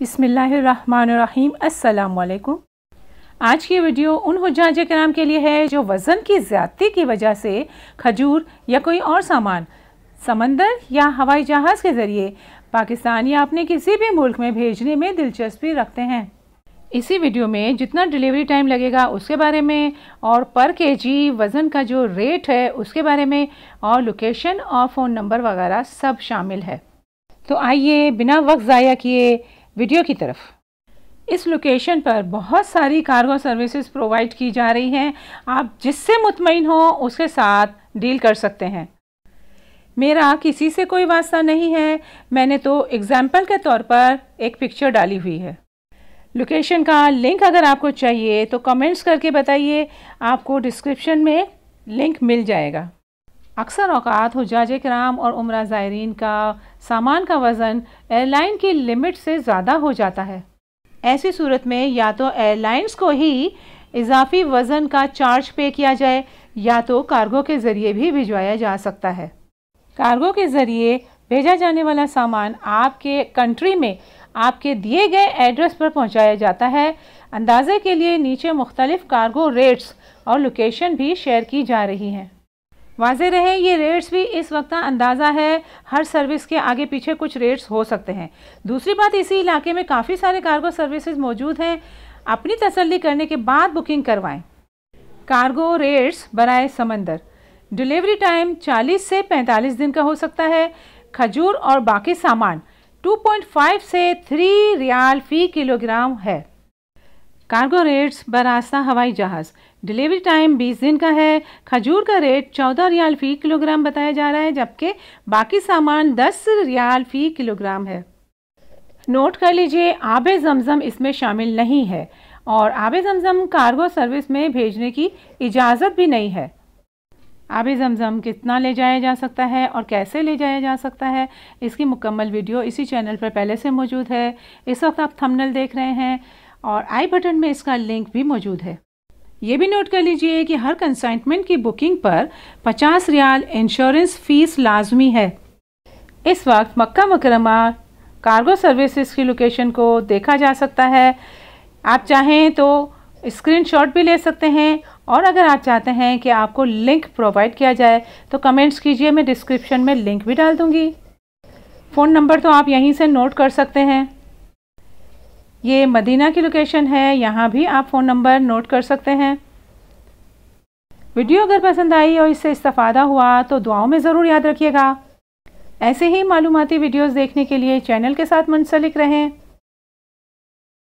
बिसमीम् अल्लाम आज की वीडियो उन के कराम के लिए है जो वज़न की ज़्यादती की वजह से खजूर या कोई और सामान समंदर या हवाई जहाज़ के ज़रिए पाकिस्तान या अपने किसी भी मुल्क में भेजने में दिलचस्पी रखते हैं इसी वीडियो में जितना डिलीवरी टाइम लगेगा उसके बारे में और पर के जी वज़न का जो रेट है उसके बारे में और लोकेशन और फ़ोन नंबर वगैरह सब शामिल है तो आइए बिना वक्त ज़ाया किए वीडियो की तरफ इस लोकेशन पर बहुत सारी कार्गो सर्विसेज प्रोवाइड की जा रही हैं आप जिससे मुतमिन हो उसके साथ डील कर सकते हैं मेरा किसी से कोई वास्ता नहीं है मैंने तो एग्ज़ाम्पल के तौर पर एक पिक्चर डाली हुई है लोकेशन का लिंक अगर आपको चाहिए तो कमेंट्स करके बताइए आपको डिस्क्रिप्शन में लिंक मिल जाएगा अक्सर अवकात हजाज कराम और उम्र ज़ायरीन का सामान का वज़न एयरलाइन की लिमिट से ज़्यादा हो जाता है ऐसी सूरत में या तो एयरलाइंस को ही इजाफी वज़न का चार्ज पे किया जाए या तो कार्गो के ज़रिए भी भिजवाया जा सकता है कार्गो के ज़रिए भेजा जाने वाला सामान आपके कंट्री में आपके दिए गए एड्रेस पर पहुंचाया जाता है अंदाज़े के लिए नीचे मुख्तलिफ़ कार्गो रेट्स और लोकेशन भी शेयर की जा रही हैं वाज रहे ये रेट्स भी इस वक्त का अंदाज़ा है हर सर्विस के आगे पीछे कुछ रेट्स हो सकते हैं दूसरी बात इसी इलाके में काफ़ी सारे कार्गो सर्विसेज मौजूद हैं अपनी तसल्ली करने के बाद बुकिंग करवाएं कार्गो रेट्स बनाए समंदर डिलीवरी टाइम 40 से 45 दिन का हो सकता है खजूर और बाकी सामान 2.5 से 3 रियाल फ़ी किलोग्राम है कार्गो रेट्स बरास्ता हवाई जहाज़ डिलीवरी टाइम 20 दिन का है खजूर का रेट 14 रियाल फ़ी किलोग्राम बताया जा रहा है जबकि बाकी सामान 10 रियाल फ़ी किलोग्राम है नोट कर लीजिए आब जमज़म इसमें शामिल नहीं है और आब जमज़म कार्गो सर्विस में भेजने की इजाज़त भी नहीं है आब जमज़म कितना ले जाया जा सकता है और कैसे ले जाया जा सकता है इसकी मुकम्मल वीडियो इसी चैनल पर पहले से मौजूद है इस वक्त आप थमनल देख रहे हैं और आई बटन में इसका लिंक भी मौजूद है ये भी नोट कर लीजिए कि हर कंसाइनमेंट की बुकिंग पर पचास रियाल इंश्योरेंस फीस लाजमी है इस वक्त मक्का मकरमा कार्गो सर्विसेज की लोकेशन को देखा जा सकता है आप चाहें तो स्क्रीनशॉट भी ले सकते हैं और अगर आप चाहते हैं कि आपको लिंक प्रोवाइड किया जाए तो कमेंट्स कीजिए मैं डिस्क्रिप्शन में लिंक भी डाल दूँगी फ़ोन नंबर तो आप यहीं से नोट कर सकते हैं ये मदीना की लोकेशन है यहाँ भी आप फ़ोन नंबर नोट कर सकते हैं वीडियो अगर पसंद आई और इससे इस्तफ़ादा हुआ तो दुआओं में ज़रूर याद रखिएगा ऐसे ही मालूमती वीडियोस देखने के लिए चैनल के साथ मुंसलिक रहें